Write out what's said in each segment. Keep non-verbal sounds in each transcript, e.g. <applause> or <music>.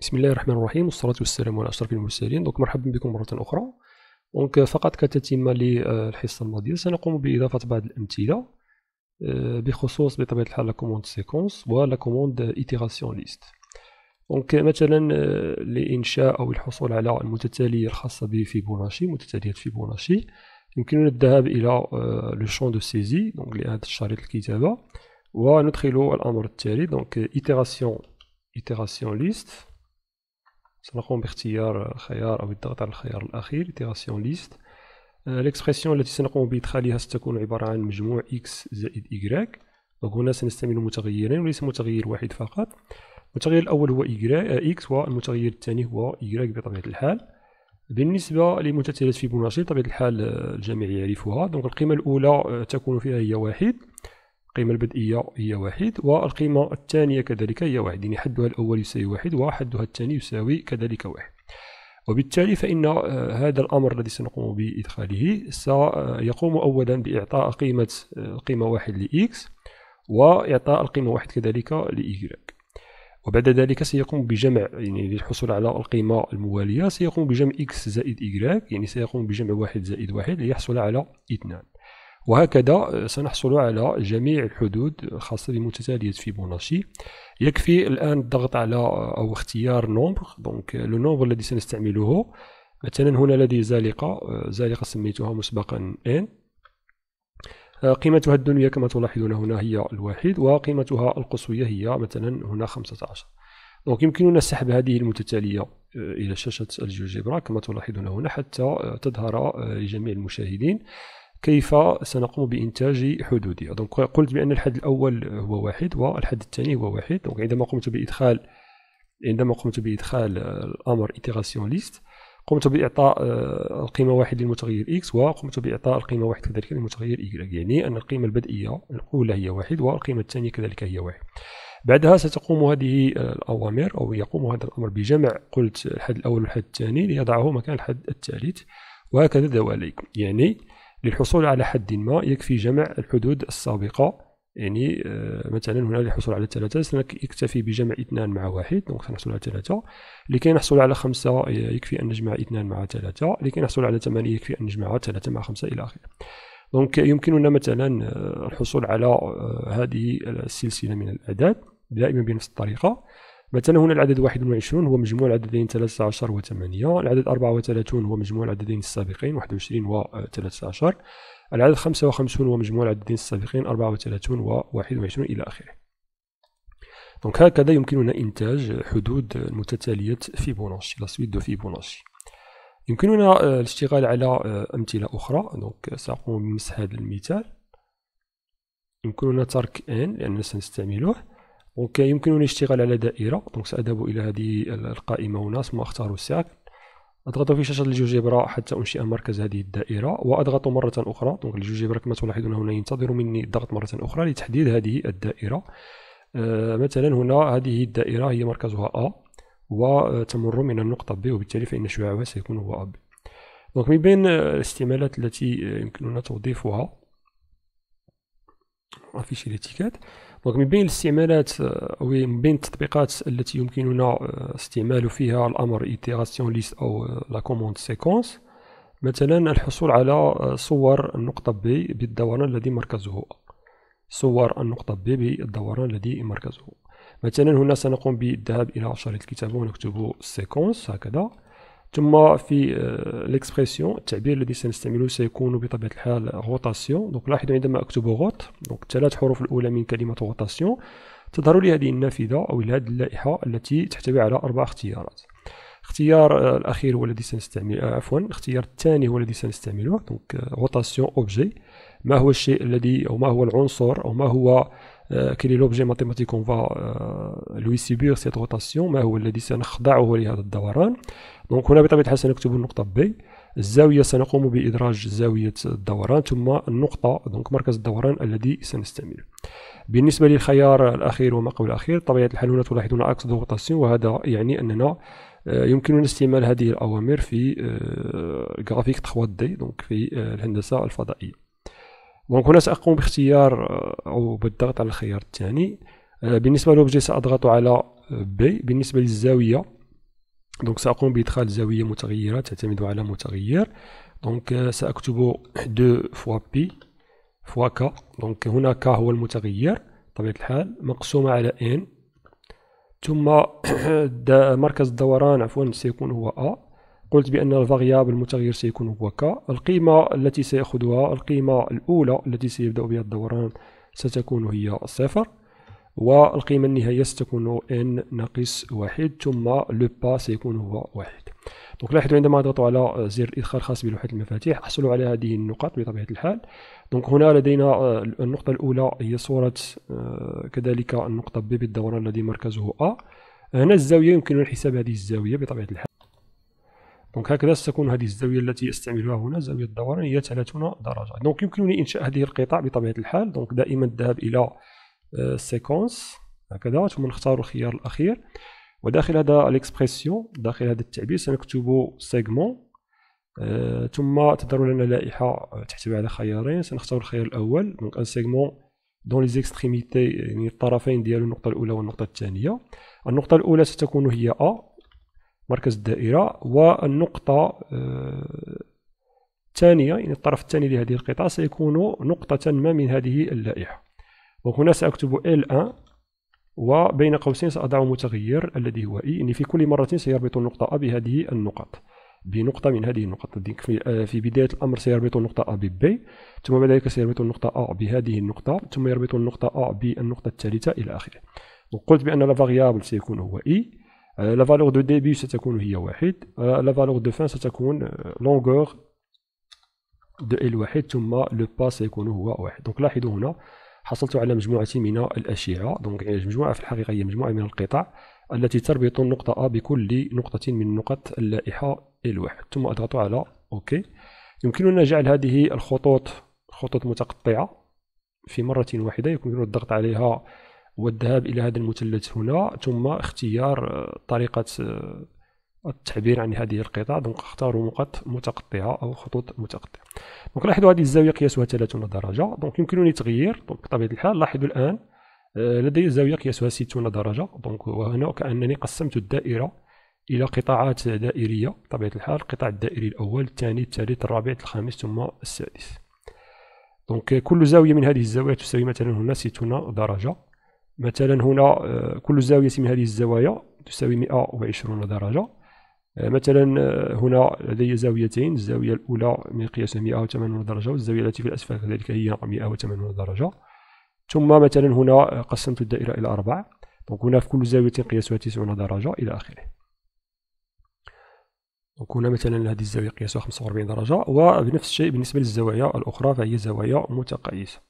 بسم الله الرحمن الرحيم والصلاة والسلام على أشرف المرسلين دونك مرحبا بكم مرة أخرى دونك euh, فقط كتتمة للحصة euh, الماضية سنقوم بإضافة بعض الأمثلة euh, بخصوص بطبيعة الحال لا كوموند سيكونس ولا كوموند إيتيغاسيون ليست دونك مثلا لإنشاء أو الحصول على المتتالية الخاصة بفيبوناشي متتالية فيبوناشي يمكننا الذهاب إلى لو شون دو سيزي دونك لإعادة الشريط الكتابة وندخل الأمر التالي دونك إيتيغاسيون إيتيغاسيون ليست سنقوم باختيار خيار أو الضغط على الخيار الأخير ايتيراسيون ليست الإكسبرسيون آه، التي سنقوم بإدخالها ستكون عبارة عن مجموع اكس زائد y وهنا سنستعمل متغيرين وليس متغير واحد فقط المتغير الأول هو y اكس آه، والمتغير الثاني هو y بطبيعة الحال بالنسبة في بوناشي بطبيعة الحال آه، الجميع يعرفها دونك القيمة الأولى تكون فيها هي واحد القيمة البدئية هي واحد والقيمة الثانية كذلك هي واحد يعني حدها الأول يساوي واحد وحدها الثاني يساوي كذلك واحد وبالتالي فإن آه، هذا الأمر الذي سنقوم بإدخاله سيقوم آه، أولا بإعطاء قيمة آه، قيمة واحد لإكس وإعطاء القيمة واحد كذلك لy وبعد ذلك سيقوم بجمع يعني للحصول على القيمة الموالية سيقوم بجمع إكس زائد y يعني سيقوم بجمع واحد زائد واحد ليحصل على اثنان وهكذا سنحصل على جميع الحدود الخاصة بمتتالية فيبوناتشي يكفي الآن الضغط على أو اختيار نومبر دونك لو نومبر الذي سنستعمله مثلا هنا لدي زالقة زالقة سميتها مسبقا ان آه، قيمتها الدنيا كما تلاحظون هنا هي الواحد وقيمتها القصوية هي مثلا هنا 15 دونك يمكننا سحب هذه المتتالية آه، إلى شاشة الجيوجيبرا كما تلاحظون هنا حتى آه، تظهر لجميع المشاهدين كيف سنقوم بإنتاج حدودها دونك قلت بأن الحد الأول هو واحد والحد الثاني هو واحد دونك عندما قمت بإدخال عندما قمت بإدخال الأمر ايتيراسيون ليست قمت بإعطاء آه، القيمة واحد للمتغير اكس وقمت بإعطاء القيمة واحد كذلك للمتغير y يعني أن القيمة البدئية الأولى هي واحد والقيمة الثانية كذلك هي واحد بعدها ستقوم هذه الأوامر أو يقوم هذا الأمر بجمع قلت الحد الأول والحد الثاني ليضعه مكان الحد الثالث وهكذا دواليك يعني للحصول على حد ما يكفي جمع الحدود السابقة يعني آه، مثلا هنا للحصول على ثلاثة يكتفي بجمع اثنان مع واحد دونك سنحصل على ثلاثة لكي نحصل على خمسة يكفي أن نجمع اثنان مع ثلاثة لكي نحصل على ثمانية يكفي أن نجمع ثلاثة مع خمسة إلى آخره دونك يمكننا مثلا آه، الحصول على آه، هذه السلسلة من الأعداد دائما بنفس الطريقة مثلا هنا العدد 21 هو مجموع العددين 13 و 8 العدد 34 هو مجموع العددين السابقين 21 و 13 العدد 55 هو مجموع العددين السابقين 34 و 21 إلى آخره دونك هكذا يمكننا إنتاج حدود متتالية فيبوناتشي لا سويت دو بوناشي يمكننا آه، الاشتغال على آه، أمثلة أخرى دونك سأقوم بمسح هذا المثال يمكننا ترك n لأننا سنستعمله دونك euh, يمكنني الاشتغال على دائرة دونك سأذهب إلى هذه القائمة هنا ثم اختار الساكن أضغط في شاشة الجوجبرا حتى أنشئ مركز هذه الدائرة وأضغط مرة أخرى دونك الجوجبرا كما تلاحظون هنا ينتظر مني الضغط مرة أخرى لتحديد هذه الدائرة آه مثلا هنا هذه الدائرة هي مركزها أ وتمر من النقطة B وبالتالي فإن شعاعها سيكون هو AB دونك من بين آه، الاستعمالات التي آه، يمكننا توظيفها افيشي آه، ليتيكات دونك من بين الاستعمالات آه، او من بين التطبيقات التي يمكننا آه، استعمال فيها الامر ايتيراسيون ليست او آه، لا كوموند سيكونس مثلا الحصول على صور النقطة ب بالدوران الذي مركزه صور النقطة ب بالدوران الذي مركزه مثلا هنا سنقوم بالذهاب إلى شريط الكتابة ونكتب سيكونس هكذا ثم في ليكسبريسيون آه، التعبير الذي سنستعمله سيكون بطبيعه الحال روتاسيون دونك لاحظوا عندما اكتب غوت دونك الثلاث حروف الاولى من كلمه روتاسيون تظهر لي هذه النافذه او هذه اللائحه التي تحتوي على اربع اختيارات الاختيار آه، الاخير هو الذي سنستعمل آه، عفوا الاختيار الثاني هو الذي سنستعمله دونك روتاسيون اوبجي ما هو الشيء الذي او ما هو العنصر او ما هو كيلي لوبجي l'objet mathématique فا لوي سيبور سيت روتاسيون ما هو الذي سنخضعه لهذا الدوران دونك هنا بطبيعه الحال سنكتب النقطه بي الزاويه سنقوم بادراج زاويه الدوران ثم النقطه دونك مركز الدوران الذي سنستعمله بالنسبه للخيار الاخير وما قبل الاخير طبيعه الحال هنا تلاحظون عكس دوغوطاسيون وهذا يعني اننا آه، يمكننا استعمال هذه الاوامر في جرافيك آه، 3 دي دونك في آه، الهندسه الفضائيه دونك هنا ساقوم باختيار او بالضغط على الخيار الثاني بالنسبه لوبجي ساضغط على بي بالنسبه للزاويه دونك سأقوم بإدخال زاوية متغيرة تعتمد على متغير دونك سأكتب 2 فوا بي فوا كا دونك هنا كا هو المتغير بطبيعة الحال مقسومة على ان ثم مركز الدوران عفوا سيكون هو ا قلت بأن الفاريابل المتغير سيكون هو كا القيمة التي سيأخذها القيمة الأولى التي سيبدأ بها الدوران ستكون هي صفر والقيمة النهائية ستكون n ناقص واحد ثم لو با سيكون هو واحد دونك لاحظوا عندما اضغطوا على زر الادخال الخاص بلوحة المفاتيح احصلوا على هذه النقاط بطبيعة الحال دونك هنا لدينا آه، النقطة الأولى هي صورة آه، كذلك النقطة ب بالدوران الذي مركزه ا هنا الزاوية يمكن الحساب هذه الزاوية بطبيعة الحال دونك هكذا ستكون هذه الزاويه التي استعملها هنا زاويه الدوران هي 30 درجه دونك يمكنني انشاء هذه القطع بطبيعه الحال دونك دائما الذهاب الى سيكونس euh, هكذا ثم نختار الخيار الاخير وداخل هذا الاكسبريسيون داخل هذا التعبير سنكتب سيغمون آه، ثم تظهر لنا لائحه تحتوي على خيارين سنختار الخيار الاول دونك ان سيغمون دون لي زيكستريميتي يعني الطرفين ديالو النقطه الاولى والنقطه الثانيه النقطه الاولى ستكون هي ا مركز الدائره والنقطه آه، الثانيه يعني الطرف الثاني لهذه القطعه سيكون نقطه ما من هذه اللائحه دونك هنا سأكتب L1 وبين قوسين سأضع متغير الذي هو إي إن في كل مرة سيربط النقطة A بهذه النقط بنقطة من هذه النقط في بداية الأمر سيربط النقطة A ب ثم بعد ذلك سيربط النقطة A بهذه النقطة ثم يربط النقطة A بالنقطة الثالثة إلى آخره وقلت بأن لا فاريابل سيكون هو إي لا فالور دو ديبي ستكون هي واحد لا فالور دو فان ستكون لونغور دو ال واحد ثم لو با سيكون هو واحد دونك لاحظوا هنا حصلت على مجموعة من الأشعة دونك يعني المجموعة في الحقيقة هي مجموعة من القطع التي تربط النقطة A بكل نقطة من نقط اللائحة الواحد ثم أضغط على أوكي يمكننا جعل هذه الخطوط خطوط متقطعة في مرة واحدة يمكن الضغط عليها والذهاب إلى هذا المثلث هنا ثم اختيار طريقة التعبير عن هذه القطع دونك اختاروا نقط متقطعه او خطوط متقطعه دونك لاحظوا هذه الزاويه قياسها 30 درجه دونك يمكنني تغيير دونك بطبيعه الحال لاحظوا الان آه، لدي زاويه قياسها 60 درجه دونك وهنا كانني قسمت الدائره الى قطاعات دائريه بطبيعه الحال القطاع الدائري الاول الثاني الثالث الرابع الخامس ثم السادس دونك كل زاويه من هذه الزوايا تساوي مثلا هنا 60 درجه مثلا هنا آه، كل زاويه من هذه الزوايا تساوي 120 درجه آه، مثلا آه، هنا لدي زاويتين الزاوية الأولى مقياسها 180 درجة والزاوية التي في الأسفل كذلك هي 180 درجة ثم مثلا هنا قسمت الدائرة إلى أربع دونك هنا في كل زاوية قياسها 90 درجة إلى آخره دونك هنا مثلا هذه الزاوية قياسها 45 درجة وبنفس الشيء بالنسبة للزوايا الأخرى فهي زوايا متقايسة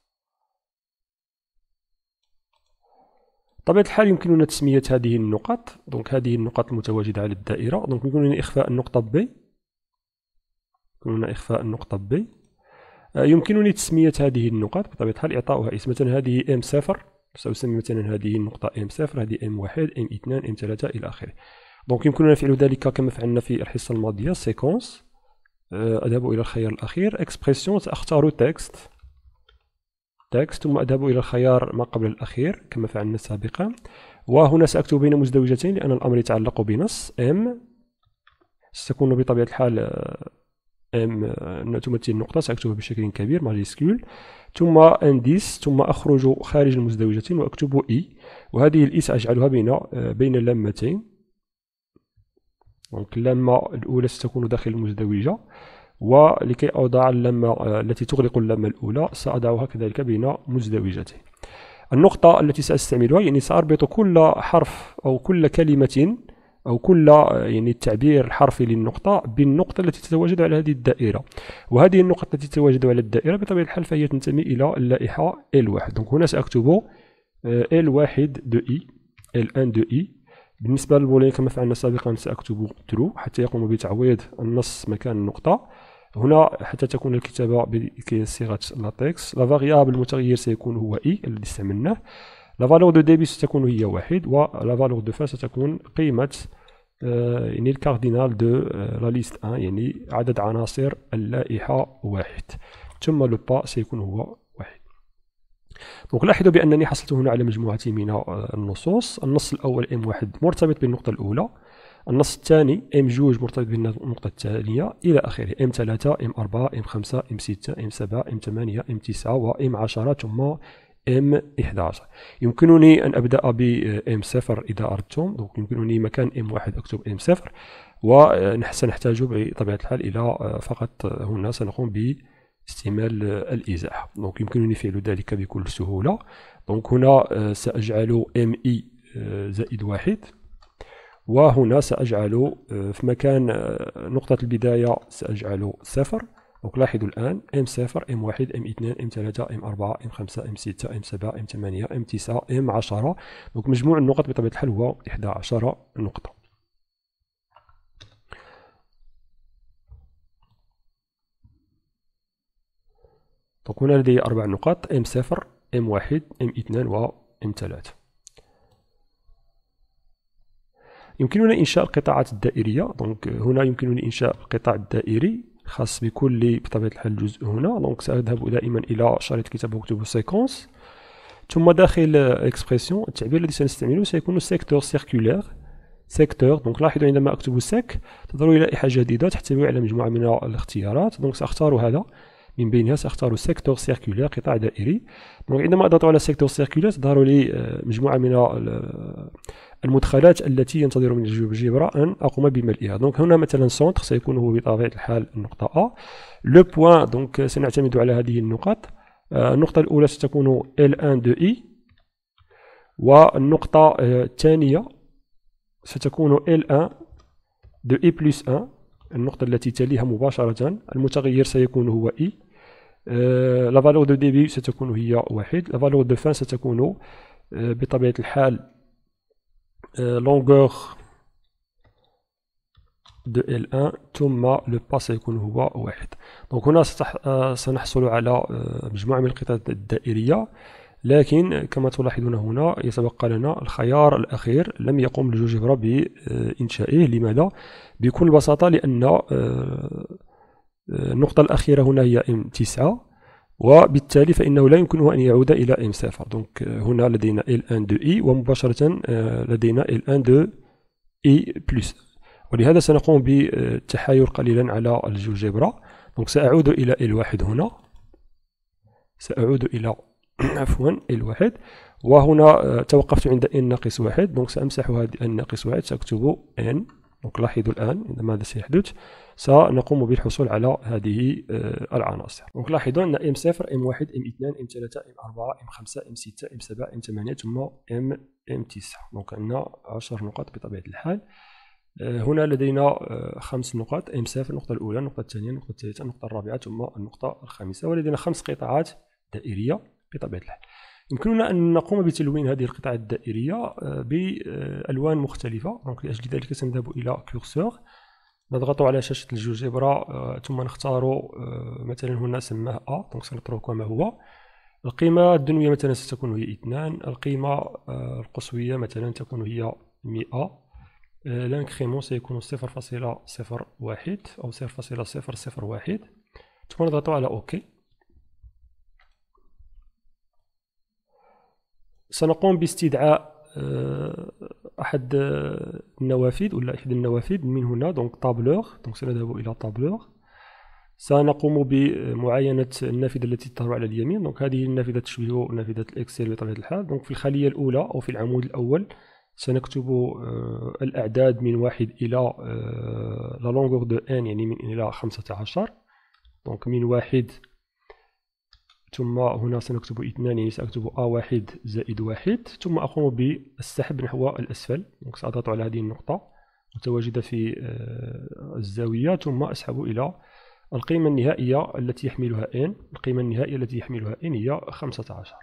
بطبيعه الحال يمكننا تسميه هذه النقط دونك هذه النقط المتواجده على الدائره دونك يمكننا اخفاء النقطه بي يمكننا اخفاء النقطه بي آه، يمكنني تسميه هذه النقط بطبيعه الحال اعطاؤها اسم مثلا هذه ام صفر سأسمي مثلا هذه النقطه إم صفر هذه إم واحد إم اثنان إم ثلاثة الي آخره دونك يمكننا فعل ذلك كما فعلنا في الحصة الماضية سيكونس آه، أذهب إلى الخيار الأخير إكسبريسيون سأختار تكست تكست ثم أذهب إلى الخيار ما قبل الأخير كما فعلنا سابقا وهنا سأكتب بين مزدوجتين لأن الأمر يتعلق بنص m ستكون بطبيعة الحال آه، m آه، تمثل نقطة سأكتبها بشكل كبير ماجيسكول ثم انديس ثم أخرج خارج المزدوجتين وأكتب اي e. وهذه الاي e سأجعلها بين آه، بين اللمتين دونك اللامة الأولى ستكون داخل المزدوجة ولكي أضع اللمة آه، التي تغلق اللمة الأولى سأضعها كذلك بين مزدوجته النقطة التي سأستعملها يعني سأربط كل حرف أو كل كلمة أو كل آه، يعني التعبير الحرفي للنقطة بالنقطة التي تتواجد على هذه الدائرة وهذه النقطة التي تتواجد على الدائرة بطبيعة الحال فهي تنتمي إلى اللائحة L1 دونك هنا سأكتب آه، L1 دو إي L1 دو إي بالنسبة للبولين كما فعلنا سابقا سأكتب ترو حتى يقوم بتعويض النص مكان النقطة هنا حتى تكون الكتابة بصيغة لاتكس لا فاريابل المتغير سيكون هو اي الذي استعملناه لا فالور دو ديبي ستكون هي واحد و لا فالور دو فان ستكون قيمة آه، يعني الكاردينال دو لا ليست ان يعني عدد عناصر اللائحة واحد ثم لو با سيكون هو واحد دونك لاحظوا بأنني حصلت هنا على مجموعة من آه، النصوص النص الأول ام واحد مرتبط بالنقطة الأولى النص الثاني ام جوج مرتبط بالنقطة التالية إلى آخره ام ثلاثة ام أربعة ام خمسة ام ستة ام سبعة ام ثمانية ام تسعة وام عشرة ثم ام 11 يمكنني ان ابدا ب آه، ام 0 اذا اردتم دونك يمكنني مكان ام واحد اكتب ام صفر و آه، سنحتاج بطبيعه الحال الى آه، فقط هنا سنقوم باستعمال الازاحه دونك يمكنني فعل ذلك بكل سهوله دونك هنا ساجعل ام اي زائد واحد وهنا سأجعل آه، في مكان آه، نقطة البداية سأجعل صفر دونك لاحظوا الآن M0 M1 M2 M3 M4 M5 M6 M7 M8 M9 M10 دونك مجموع النقط بطبيعة الحال هو 11 نقطة دونك هنا لدي أربع نقاط M0 M1 M2 و M3 يمكننا إنشاء القطاعات الدائرية دونك هنا يمكنني إنشاء القطاع الدائري خاص بكل بطبيعة الحال الجزء هنا دونك سأذهب دائما إلى شريط كتاب اكتب سيكونس ثم داخل اكسبريسيون التعبير الذي سنستعمله سيكون سيكتور سيركولير سيكتور دونك لاحظوا عندما اكتب سيك تظهر لي لائحه جديده تحتوي على مجموعه من الاختيارات دونك ساختار هذا من بينها ساختار سيكتور سيركولير قطاع دائري دونك عندما اضغط على سيكتور سيركولير تظهر لي آه، مجموعه من المدخلات التي ينتظر من الجبر أن أقوم بملئها دونك هنا مثلا سونتر سيكون هو بطبيعة الحال النقطة أ لو بوان دونك سنعتمد على هذه النقط آه، النقطة الأولى ستكون L1 دو إي والنقطة آه، الثانية ستكون L1 دو إي بلس 1 النقطة التي تليها مباشرة المتغير سيكون هو إي لا فالور دو ديبي ستكون هي واحد لا فالور دو فان ستكون آه، بطبيعة الحال Euh, longueur دو L1 ثم لو باس يكون هو واحد دونك هنا سنحصل على مجموعة من القطعات الدائرية لكن كما تلاحظون هنا يتبقى لنا الخيار الأخير لم يقم الجوجبرا بإنشائه لماذا؟ بكل بساطة لأن النقطة الأخيرة هنا هي ام 9 وبالتالي فإنه لا يمكنه أن يعود الي ام M0 دونك هنا لدينا ال 1 دو اي ومباشرة euh, لدينا ال 1 دو اي بلس ولهذا سنقوم بالتحايل قليلا على الجوجبرا دونك سأعود ال L1 هنا سأعود إلى <clears throat> عفوا ال 1 وهنا آه، توقفت عند ان ناقص واحد دونك سأمسح هذه ان ناقص واحد سأكتب ان دونك لاحظوا الآن ماذا سيحدث سنقوم بالحصول على هذه آه، العناصر دونك لاحظوا ان ام 0 ام 1 ام 2 ام 3 ام 4 ام 5 ام 6 ام 7 ام 8 ثم ام ام 9 دونك عندنا 10 نقاط بطبيعه الحال آه، هنا لدينا آه، خمس نقاط ام 0 النقطه الاولى النقطه الثانيه النقطه الثالثه النقطه الرابعه ثم النقطه الخامسه ولدينا خمس قطاعات دائريه بطبيعه الحال يمكننا أن نقوم بتلوين هذه القطعة الدائرية بألوان مختلفة دونك لأجل ذلك سنذهب إلى كورسور نضغطوا على شاشة الجوجبرا آه، ثم نختاروا آه، مثلا هنا سماه أ دونك سنتركه كما هو القيمة الدنوية مثلا ستكون هي اثنان القيمة آه، القصوية مثلا تكون هي مئة لانكريمون سيكون صفر فاصلة صفر واحد أو صفر فاصلة صفر صفر واحد ثم نضغطوا على أوكي سنقوم باستدعاء واحد النوافذ ولا إحدى النوافذ من هنا دونك طابلور دونك سنذهب إلى طابلور سنقوم بمعاينة النافذة التي تظهر على اليمين دونك هذه النافذة تشبه نافذة الإكسل بطبيعة الحال دونك في الخلية الأولى أو في العمود الأول سنكتب آه، الأعداد من واحد إلى لا لونغور دو ان يعني من إلى 15 دونك من واحد ثم هنا سنكتب اثنان يعني سأكتب A1 زائد واحد ثم أقوم بالسحب نحو الأسفل سأضغط على هذه النقطة متواجدة في آه، الزاوية ثم أسحب إلى القيمة النهائية التي يحملها ان القيمة النهائية التي يحملها ان هي 15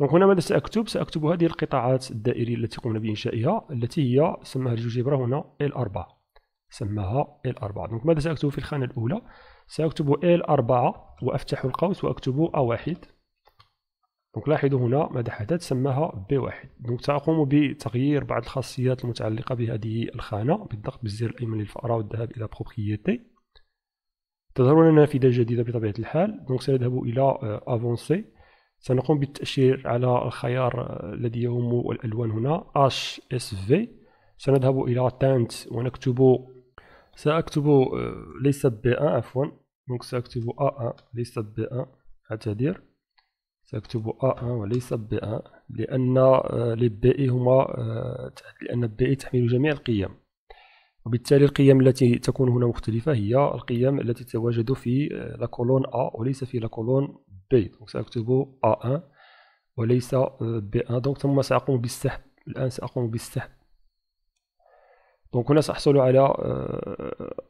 دونك هنا ماذا سأكتب؟ سأكتب هذه القطاعات الدائرية التي قمنا بإنشائها التي هي سماها الجوجبرا هنا ال 4 سماها L4 دونك ماذا سأكتب في الخانة الأولى سأكتب L4 وأفتح القوس وأكتب A1 دونك لاحظوا هنا ماذا حدث سماها B1 دونك سأقوم بتغيير بعض الخاصيات المتعلقة بهذه الخانة بالضغط بالزر الأيمن للفأرة والذهاب إلى بروبريتي تظهر لنا نافذة جديدة بطبيعة الحال دونك سنذهب إلى آه، أفونسي سنقوم بالتأشير على الخيار آه، الذي يهم الألوان هنا HSV سنذهب إلى تانت ونكتب سأكتب آه، ليس ب أن عفوا دونك سأكتب أ أن ليس ب أن أعتذر سأكتب أ أن وليس ب أن لأن آه، لي بي إي هما آه، لأن بي إي تحمل جميع القيم وبالتالي القيم التي تكون هنا مختلفة هي القيم التي تتواجد في لا كولون أ وليس في لا كولون بي دونك سأكتب أ أن وليس ب أن دونك ثم سأقوم بالسحب الآن سأقوم بالسحب دونك هنا ساحصل على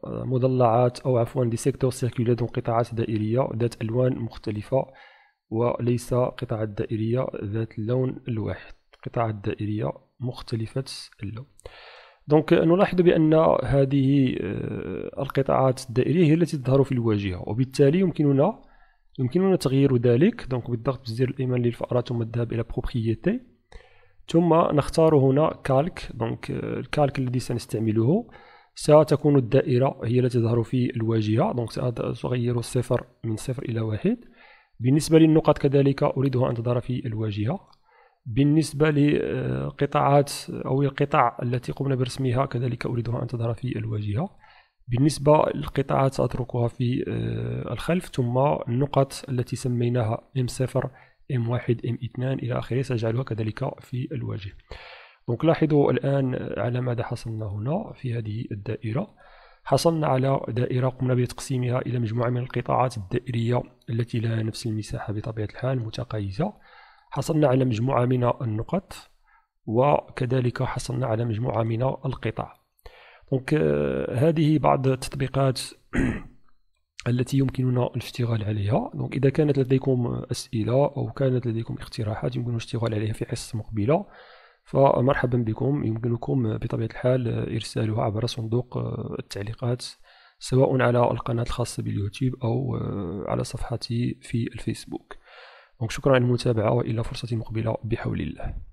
مضلعات او عفوا دي سيكتور سيركولير دونك قطاعات دائريه ذات الوان مختلفه وليس قطاعات دائريه ذات اللون الواحد قطاعات دائريه مختلفه اللون دونك نلاحظ بان هذه القطاعات الدائريه هي التي تظهر في الواجهه وبالتالي يمكننا يمكننا تغيير ذلك دونك بالضغط بالزر الايمن للفأرة ثم الذهاب الى بروبريتي ثم نختار هنا كالك دونك الكالك الذي سنستعمله ستكون الدائرة هي التي تظهر في الواجهة دونك سأغير الصفر من صفر إلى واحد بالنسبة للنقط كذلك أريدها أن تظهر في الواجهة بالنسبة لقطاعات أو القطع التي قمنا برسمها كذلك أريدها أن تظهر في الواجهة بالنسبة للقطاعات سأتركها في الخلف ثم النقط التي سميناها M0 ام 1 ام إلى آخره سأجعلها كذلك في الواجهة دونك لاحظوا الآن على ماذا حصلنا هنا في هذه الدائرة حصلنا على دائرة قمنا بتقسيمها إلى مجموعة من القطاعات الدائرية التي لها نفس المساحة بطبيعة الحال متقايزه حصلنا على مجموعة من النقط وكذلك حصلنا على مجموعة من القطع دونك آه، هذه بعض التطبيقات التي يمكننا الاشتغال عليها دونك اذا كانت لديكم اسئله او كانت لديكم اقتراحات يمكن الاشتغال عليها في حصه مقبله فمرحبا بكم يمكنكم بطبيعه الحال ارسالها عبر صندوق التعليقات سواء على القناه الخاصه باليوتيوب او على صفحتي في الفيسبوك دونك شكرا على المتابعه والى فرصه مقبله بحول الله